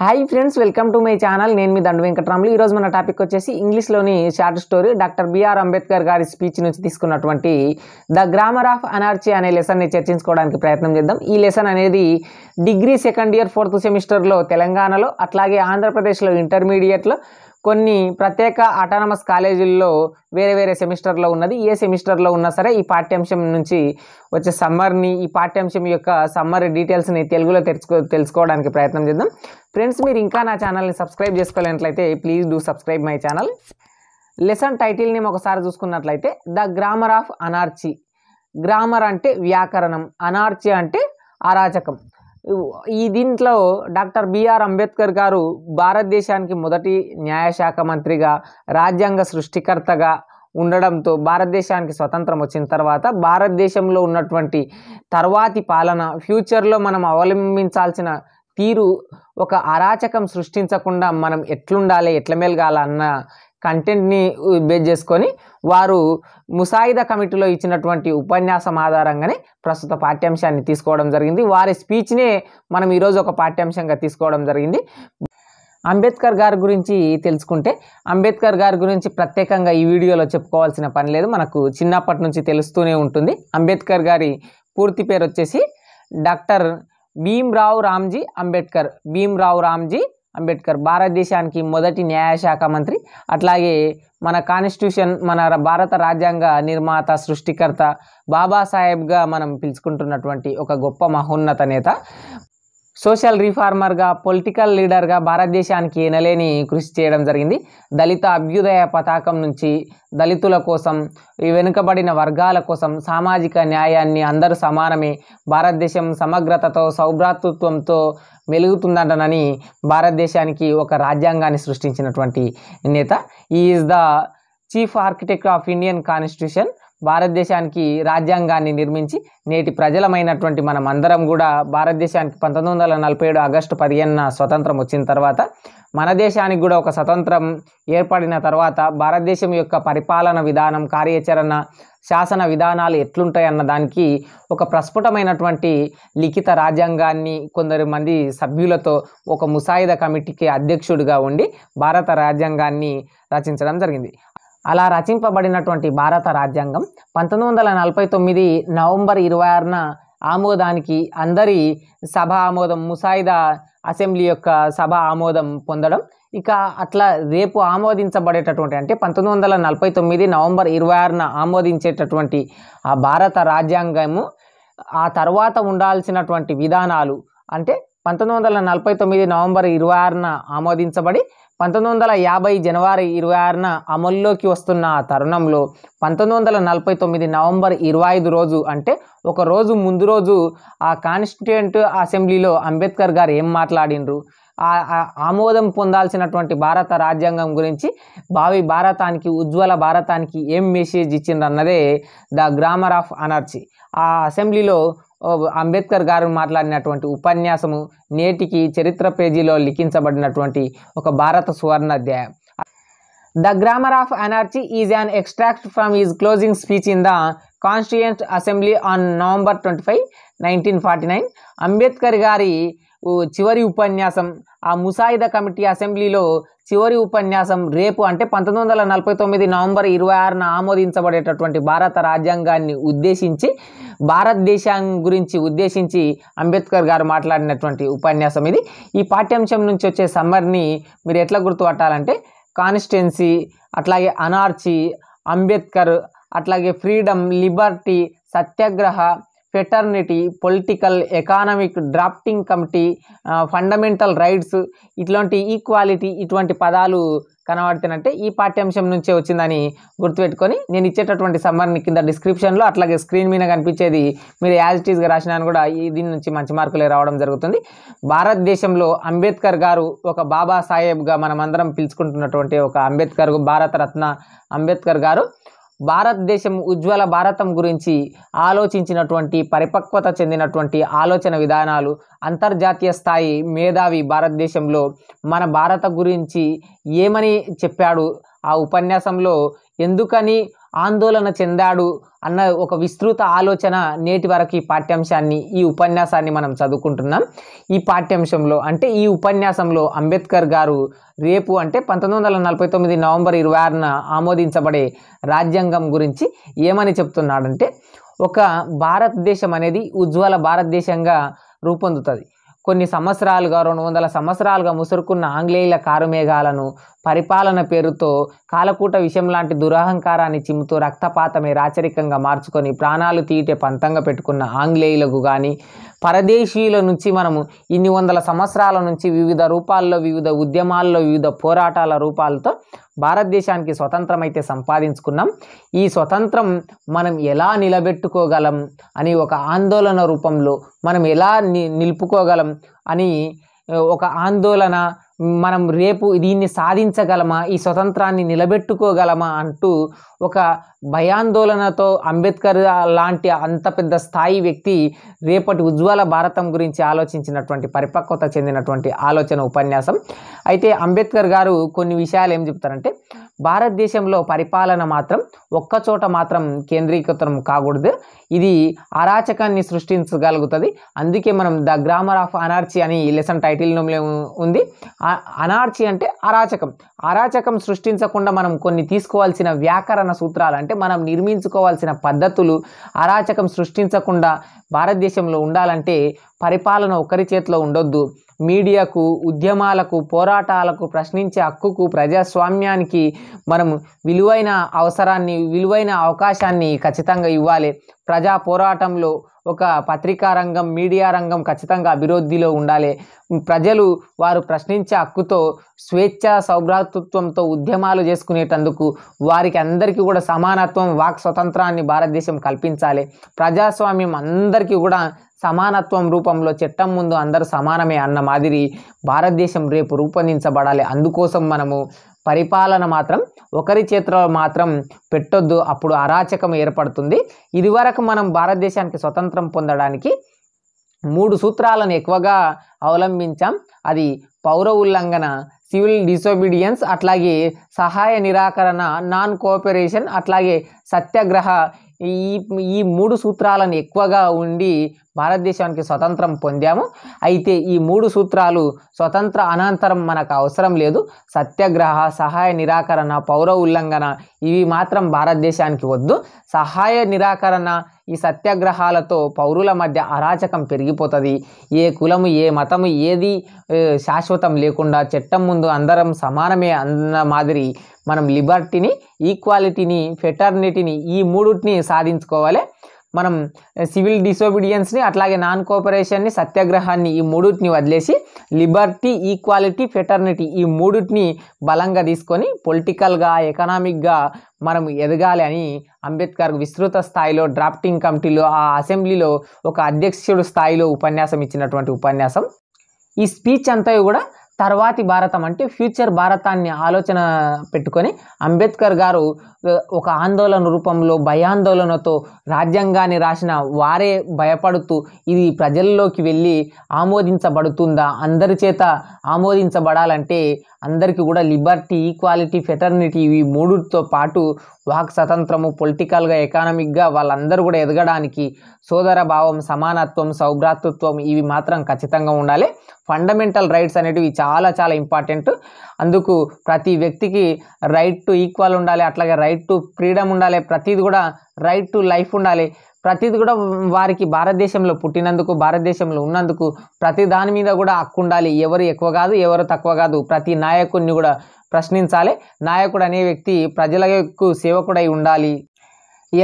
hi friends welcome to my channel నేను మీ దండు వెంకటరాములు ఈరోజు మన టాపిక్ వచ్చేసి ఇంగ్లీష్లోని short story doctor B R Ambedkar గారి స్పీచ్ నుంచి తీసుకున్నటువంటి ద గ్రామర్ ఆఫ్ అనార్చీ అనే లెసన్ని చర్చించుకోవడానికి ప్రయత్నం చేద్దాం ఈ లెసన్ అనేది డిగ్రీ సెకండ్ ఇయర్ ఫోర్త్ సెమిస్టర్లో తెలంగాణలో అట్లాగే ఆంధ్రప్రదేశ్లో ఇంటర్మీడియట్లో కొన్ని ప్రత్యేక ఆటానమస్ కాలేజీల్లో వేరే వేరే సెమిస్టర్లో ఉన్నది ఏ సెమిస్టర్లో ఉన్నా సరే ఈ పాఠ్యాంశం నుంచి వచ్చే సమ్మర్ని ఈ పాఠ్యాంశం యొక్క సమ్మర్ డీటెయిల్స్ని తెలుగులో తెలుసుకో తెలుసుకోవడానికి ప్రయత్నం చేద్దాం ఫ్రెండ్స్ మీరు ఇంకా నా ఛానల్ని సబ్స్క్రైబ్ చేసుకోలేనట్లయితే please do subscribe my channel lesson title name ఒకసారి చూసుకున్నట్లయితే the grammar of anarchy grammar అంటే వ్యాకరణం అనార్చి అంటే అరాచకం ఈ దీంట్లో డాక్టర్ బిఆర్ అంబేద్కర్ గారు భారతదేశానికి మొదటి న్యాయశాఖ మంత్రిగా రాజ్యాంగ సృష్టికర్తగా ఉండడంతో భారతదేశానికి స్వతంత్రం వచ్చిన తర్వాత భారతదేశంలో ఉన్నటువంటి తర్వాతి పాలన ఫ్యూచర్లో మనం అవలంబించాల్సిన తీరు ఒక అరాచకం సృష్టించకుండా మనం ఎట్లుండాలి ఎట్ల మెలగాలన్న కంటెంట్ని బేస్ చేసుకొని వారు ముసాయిదా కమిటీలో ఇచ్చినటువంటి ఉపన్యాసం ఆధారంగానే ప్రస్తుత పాఠ్యాంశాన్ని తీసుకోవడం జరిగింది వారి స్పీచ్నే మనం ఈరోజు ఒక పాఠ్యాంశంగా తీసుకోవడం జరిగింది అంబేద్కర్ గారి గురించి తెలుసుకుంటే అంబేద్కర్ గారి గురించి ప్రత్యేకంగా ఈ వీడియోలో చెప్పుకోవాల్సిన పని లేదు మనకు చిన్నప్పటి నుంచి తెలుస్తూనే ఉంటుంది అంబేద్కర్ గారి పూర్తి పేరు వచ్చేసి డాక్టర్ భీమ్రావు రామ్జీ అంబేద్కర్ భీమ్రావు రామ్జీ అంబేద్కర్ భారతదేశానికి మొదటి న్యాయశాఖ మంత్రి అట్లాగే మన కాన్స్టిట్యూషన్ మన భారత రాజ్యాంగ నిర్మాత సృష్టికర్త బాబాసాహెబ్గా మనం పిలుచుకుంటున్నటువంటి ఒక గొప్ప మహోన్నత నేత సోషల్ రిఫార్మర్గా పొలిటికల్ లీడర్గా భారతదేశానికి ఎనలేని కృషి చేయడం జరిగింది దళిత అభ్యుదయ పతాకం నుంచి దళితుల కోసం వెనుకబడిన వర్గాల కోసం సామాజిక న్యాయాన్ని అందరూ సమానమే భారతదేశం సమగ్రతతో సౌభ్రాతృత్వంతో మెలుగుతుందనని భారతదేశానికి ఒక రాజ్యాంగాన్ని సృష్టించినటువంటి నేత is the chief architect of Indian constitution భారతదేశానికి రాజ్యాంగాన్ని నిర్మించి నేటి ప్రజలమైనటువంటి మనం అందరం కూడా భారతదేశానికి పంతొమ్మిది వందల నలభై ఏడు ఆగస్టు పదిహేనున స్వతంత్రం వచ్చిన తర్వాత మన దేశానికి కూడా ఒక స్వతంత్రం ఏర్పడిన తర్వాత భారతదేశం యొక్క పరిపాలన విధానం కార్యాచరణ శాసన విధానాలు ఎట్లుంటాయి అన్న దానికి ఒక ప్రస్ఫుటమైనటువంటి లిఖిత రాజ్యాంగాన్ని కొందరు మంది సభ్యులతో ఒక ముసాయిదా కమిటీకి అధ్యక్షుడిగా ఉండి భారత రాజ్యాంగాన్ని రచించడం జరిగింది అలా రచింపబడినటువంటి భారత రాజ్యాంగం పంతొమ్మిది వందల నలభై తొమ్మిది నవంబర్ ఇరవై ఆరున ఆమోదానికి అందరి సభ ఆమోదం ముసాయిదా అసెంబ్లీ యొక్క సభ ఆమోదం పొందడం ఇక అట్లా రేపు ఆమోదించబడేటటువంటి అంటే పంతొమ్మిది వందల నలభై తొమ్మిది నవంబర్ ఇరవై ఆరున ఆమోదించేటటువంటి ఆ భారత రాజ్యాంగము ఆ తర్వాత ఉండాల్సినటువంటి విధానాలు అంటే పంతొమ్మిది వందల నలభై తొమ్మిది నవంబర్ ఇరవై ఆరున ఆమోదించబడి పంతొమ్మిది వందల యాభై జనవరి ఇరవై ఆరున అమల్లోకి వస్తున్న ఆ తరుణంలో పంతొమ్మిది వందల నలభై తొమ్మిది నవంబర్ ఇరవై ఐదు రోజు అంటే ఒక రోజు ముందు రోజు ఆ కాన్స్టిట్యూంట్ అసెంబ్లీలో అంబేద్కర్ గారు ఏం మాట్లాడినరు ఆమోదం పొందాల్సినటువంటి భారత రాజ్యాంగం గురించి భావి భారతానికి ఉజ్వల భారతానికి ఏం మెసేజ్ ఇచ్చిండ్రు అన్నదే ద గ్రామర్ ఆఫ్ అనర్జీ ఆ అసెంబ్లీలో అంబేద్కర్ గారు మాట్లాడినటువంటి ఉపన్యాసము నేటికి చరిత్ర పేజీలో లిఖించబడినటువంటి ఒక భారత సువర్ణ అధ్యాయం the grammar of energy is an extract from is closing speech in the constituent assembly on November twenty five nineteen forty nine Ambedkar గారి చివరి ఉపన్యాసం ఆ ముసాయిదా కమిటీ అసెంబ్లీలో చివరి ఉపన్యాసం రేపు అంటే పంతొమ్మిది వందల నలభై తొమ్మిది నవంబర్ ఇరవై ఆరున ఆమోదించబడేటటువంటి భారత రాజ్యాంగాన్ని ఉద్దేశించి భారతదేశం గురించి ఉద్దేశించి అంబేద్కర్ గారు మాట్లాడినటువంటి ఉపన్యాసం ఇది ఈ పాఠ్యాంశం నుంచి వచ్చే సమ్మర్ని మీరు ఎట్లా గుర్తుపట్టాలంటే కాన్స్టిట్యున్సీ అట్లాగే అనార్చి అంబేద్కర్ అట్లాగే freedom liberty satyagraha fraternity political economic drafting committee fundamental rights ఇట్లాంటి ఈక్వాలిటీ ఇటువంటి పదాలు కనబడుతున్నట్టే ఈ పాఠ్యాంశం నుంచే వచ్చిందని గుర్తుపెట్టుకొని నేను ఇచ్చేటటువంటి సమ్మర్ని కింద డిస్క్రిప్షన్లో అట్లాగే స్క్రీన్ మీద కనిపించేది మీరు యాజ్ టీజ్గా రాసినాను కూడా ఈ దీని నుంచి మంచి మార్కులే రావడం జరుగుతుంది భారతదేశంలో అంబేద్కర్ గారు ఒక బాబా సాహెబ్గా మనమందరం పిలుచుకుంటున్నటువంటి ఒక అంబేద్కర్ భారతరత్న అంబేద్కర్ గారు భారతదేశం ఉజ్వల భారతం గురించి ఆలోచించినటువంటి పరిపక్వత చెందినటువంటి ఆలోచన విధానాలు అంతర్జాతీయ స్థాయి మేధావి భారతదేశంలో మన భారత గురించి ఏమని చెప్పాడు ఆ ఉపన్యాసంలో ఎందుకని ఆందోళన చెందాడు అన్న ఒక విస్తృత ఆలోచన నేటి వరకు ఈ పాఠ్యాంశాన్ని ఈ ఉపన్యాసాన్ని మనం చదువుకుంటున్నాం ఈ పాఠ్యాంశంలో అంటే ఈ ఉపన్యాసంలో అంబేద్కర్ గారు రేపు అంటే పంతొమ్మిది వందల నలభై తొమ్మిది నవంబర్ ఇరవై ఆరున ఆమోదించబడే రాజ్యాంగం గురించి ఏమని చెప్తున్నాడంటే ఒక భారతదేశం అనేది ఉజ్వల భారతదేశంగా రూపొందుతుంది కొన్ని సంవత్సరాలుగా రెండు వందల సంవత్సరాలుగా ముసురుకున్న ఆంగ్లేయుల కారుమేఘాలను పరిపాలన పేరుతో కాలకూట విషయం లాంటి దురహంకారాన్ని చిమ్ముతూ రక్తపాతమే రాచరికంగా మార్చుకొని ప్రాణాలు తీయటే పంతంగా పెట్టుకున్న ఆంగ్లేయులకు కానీ పరదేశీయుల నుంచి మనము ఇన్ని వందల సంవత్సరాల నుంచి వివిధ రూపాల్లో వివిధ ఉద్యమాల్లో వివిధ పోరాటాల రూపాలతో భారతదేశానికి స్వతంత్రం అయితే సంపాదించుకున్నాం ఈ స్వతంత్రం మనం ఎలా నిలబెట్టుకోగలం అని ఒక ఆందోళన రూపంలో మనం ఎలా నిలుపుకోగలం అని ఒక ఆందోళన మనం రేపు దీన్ని సాధించగలమా ఈ స్వతంత్రాన్ని నిలబెట్టుకోగలమా అంటూ ఒక భయాందోళనతో అంబేద్కర్ లాంటి అంత పెద్ద స్థాయి వ్యక్తి రేపటి ఉజ్వల భారతం గురించి ఆలోచించినటువంటి పరిపక్వత చెందినటువంటి ఆలోచన ఉపన్యాసం అయితే అంబేద్కర్ గారు కొన్ని విషయాలు ఏం చెప్తారంటే భారతదేశంలో పరిపాలన మాత్రం ఒక్కచోట మాత్రం కేంద్రీకృతం కాకూడదు ఇది అరాచకాన్ని సృష్టించగలుగుతుంది అందుకే మనం ద గ్రామర్ ఆఫ్ అనార్చి అని లెసన్ టైటిల్ ఉంది అనార్చి అంటే అరాచకం అరాచకం సృష్టించకుండా మనం కొన్ని తీసుకోవాల్సిన వ్యాకరణ సూత్రాలు అంటే మనం నిర్మించుకోవాల్సిన పద్ధతులు అరాచకం సృష్టించకుండా భారతదేశంలో ఉండాలంటే పరిపాలన ఒకరి చేతిలో ఉండొద్దు మీడియాకు ఉద్యమాలకు పోరాటాలకు ప్రశ్నించే హక్కుకు ప్రజాస్వామ్యానికి మనం విలువైన అవసరాన్ని విలువైన అవకాశాన్ని ఖచ్చితంగా ఇవ్వాలి ప్రజా పోరాటంలో ఒక పత్రికా రంగం మీడియా రంగం ఖచ్చితంగా అభివృద్ధిలో ఉండాలి ప్రజలు వారు ప్రశ్నించే హక్కుతో స్వేచ్ఛ సౌభ్రాతృత్వంతో ఉద్యమాలు చేసుకునేటందుకు వారికి అందరికీ కూడా సమానత్వం వాక్ స్వతంత్రాన్ని భారతదేశం కల్పించాలి ప్రజాస్వామ్యం అందరికీ కూడా సమానత్వం రూపంలో చట్టం ముందు అందరూ సమానమే అన్న మాదిరి భారతదేశం రేపు రూపొందించబడాలి అందుకోసం మనము పరిపాలన మాత్రం ఒకరి చేతిలో మాత్రం పెట్టొద్దు అప్పుడు అరాచకం ఏర్పడుతుంది ఇదివరకు మనం భారతదేశానికి స్వతంత్రం పొందడానికి మూడు సూత్రాలను ఎక్కువగా అవలంబించాం అది పౌర ఉల్లంఘన సివిల్ డిసోబీడియన్స్ అట్లాగే సహాయ నిరాకరణ నాన్ కోఆపరేషన్ అట్లాగే సత్యాగ్రహ ఈ ఈ మూడు సూత్రాలను ఎక్కువగా ఉండి భారతదేశానికి స్వతంత్రం పొందాము అయితే ఈ మూడు సూత్రాలు స్వతంత్ర అనంతరం మనకు అవసరం లేదు సత్యాగ్రహ సహాయ నిరాకరణ పౌర ఉల్లంఘన ఇవి మాత్రం భారతదేశానికి వద్దు సహాయ నిరాకరణ ఈ సత్యాగ్రహాలతో పౌరుల మధ్య అరాచకం పెరిగిపోతుంది ఏ కులము ఏ మతము ఏది శాశ్వతం లేకుండా చట్టం ముందు అందరం సమానమే అన్న మాదిరి మనం లిబర్టీని ఈక్వాలిటీని ఫెటర్నిటీని ఈ మూడుని సాధించుకోవాలి మనం సివిల్ డిసోబిడియన్స్ని అట్లాగే నాన్ కోఆపరేషన్ని సత్యాగ్రహాన్ని ఈ మూడుటిని వదిలేసి లిబర్టీ ఈక్వాలిటీ ఫెటర్నిటీ ఈ మూడుటిని బలంగా తీసుకొని పొలిటికల్గా ఎకనామిక్గా మనం ఎదగాలి అని అంబేద్కర్ విస్తృత స్థాయిలో డ్రాఫ్టింగ్ కమిటీలో ఆ అసెంబ్లీలో ఒక అధ్యక్షుడు స్థాయిలో ఉపన్యాసం ఇచ్చినటువంటి ఉపన్యాసం ఈ స్పీచ్ అంతా కూడా తర్వాతి భారతం అంటే ఫ్యూచర్ భారతాన్ని ఆలోచన పెట్టుకొని అంబేద్కర్ గారు ఒక ఆందోళన రూపంలో భయాందోళనతో రాజ్యాంగాన్ని రాసిన వారే భయపడుతూ ఇది ప్రజల్లోకి వెళ్ళి ఆమోదించబడుతుందా అందరి చేత ఆమోదించబడాలంటే అందరికీ కూడా లిబర్టీ ఈక్వాలిటీ ఫెటర్నిటీ ఇవి మూడుతో పాటు వాక్ స్వతంత్రము పొలిటికల్గా ఎకానమిక్గా వాళ్ళందరూ కూడా ఎదగడానికి సోదర భావం సమానత్వం సౌభ్రాతృత్వం ఇవి మాత్రం ఖచ్చితంగా ఉండాలి ఫండమెంటల్ రైట్స్ అనేటివి చాలా చాలా ఇంపార్టెంట్ అందుకు ప్రతి వ్యక్తికి రైట్ టు ఈక్వల్ ఉండాలి అట్లాగే రైట్ టు ఫ్రీడమ్ ఉండాలి ప్రతిది కూడా రైట్ టు లైఫ్ ఉండాలి ప్రతిది కూడా వారికి భారతదేశంలో పుట్టినందుకు భారతదేశంలో ఉన్నందుకు ప్రతి దాని మీద కూడా హక్కు ఉండాలి ఎవరు ఎక్కువ కాదు ఎవరు తక్కువ కాదు ప్రతి నాయకుడిని కూడా ప్రశ్నించాలి నాయకుడు అనే వ్యక్తి ప్రజలకు సేవకుడై ఉండాలి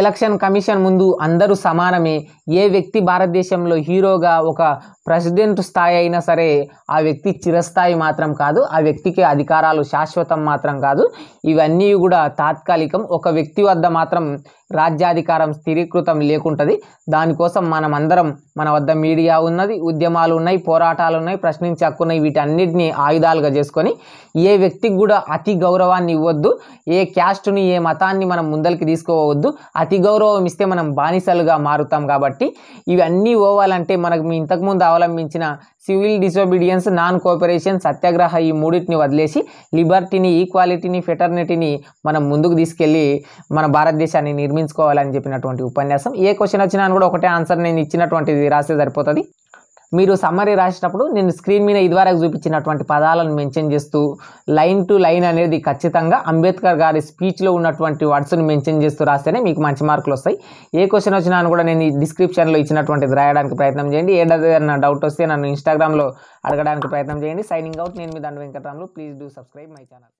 ఎలక్షన్ కమిషన్ ముందు అందరూ సమానమే ఏ వ్యక్తి భారతదేశంలో హీరోగా ఒక ప్రెసిడెంట్ స్థాయి అయినా సరే ఆ వ్యక్తి చిరస్థాయి మాత్రం కాదు ఆ వ్యక్తికి అధికారాలు శాశ్వతం మాత్రం కాదు ఇవన్నీ కూడా తాత్కాలికం ఒక వ్యక్తి వద్ద మాత్రం రాజ్యాధికారం స్థిరీకృతం లేకుంటుంది దానికోసం మనం అందరం మన వద్ద మీడియా ఉన్నది ఉద్యమాలు ఉన్నాయి పోరాటాలు ఉన్నాయి ప్రశ్నించే హక్కున్నాయి వీటన్నిటిని ఆయుధాలుగా చేసుకొని ఏ వ్యక్తికి కూడా అతి గౌరవాన్ని ఇవ్వద్దు ఏ క్యాస్ట్ని ఏ మతాన్ని మనం ముందరికి తీసుకోవద్దు అతి గౌరవం ఇస్తే మనం బానిసలుగా మారుతాం కాబట్టి ఇవన్నీ పోవాలంటే మనకు మీ ఇంతకుముందు అవలంబించిన civil disobedience non cooperation satyagraha ఈ మూడింటిని వదిలేసి లిబర్టీని ఈక్వాలిటీని ఫెటర్నిటీని మనం ముందుకు తీసుకెళ్ళి మన భారతదేశాన్ని నిర్మించుకోవాలని చెప్పినటువంటి ఉపన్యాసం ఏ క్వశ్చన్ వచ్చినా కూడా ఒకటే ఆన్సర్ నేను ఇచ్చినటువంటిది రాస్తే సరిపోతుంది మీరు సమ్మరీ రాసినప్పుడు నేను స్క్రీన్ మీద ఇదివరకు చూపించినటువంటి పదాలను మెన్షన్ చేస్తూ లైన్ టు లైన్ అనేది ఖచ్చితంగా అంబేద్కర్ గారి స్పీచ్లో ఉన్నటువంటి వర్డ్స్ని మెన్షన్ చేస్తూ రాస్తేనే మీకు మంచి మార్కులు వస్తాయి ఏ క్వశ్చన్ వచ్చినా కూడా నేను డిస్క్రిప్షన్లో ఇచ్చినటువంటిది రాయడానికి ప్రయత్నం చేయండి ఏదైనా డౌట్ వస్తే నన్ను ఇన్స్టాగ్రామ్లో అడగడానికి ప్రయత్నం చేయండి సైనింగ్ అవుట్ నేను మీ Dandu Venkataramulu please do subscribe my channel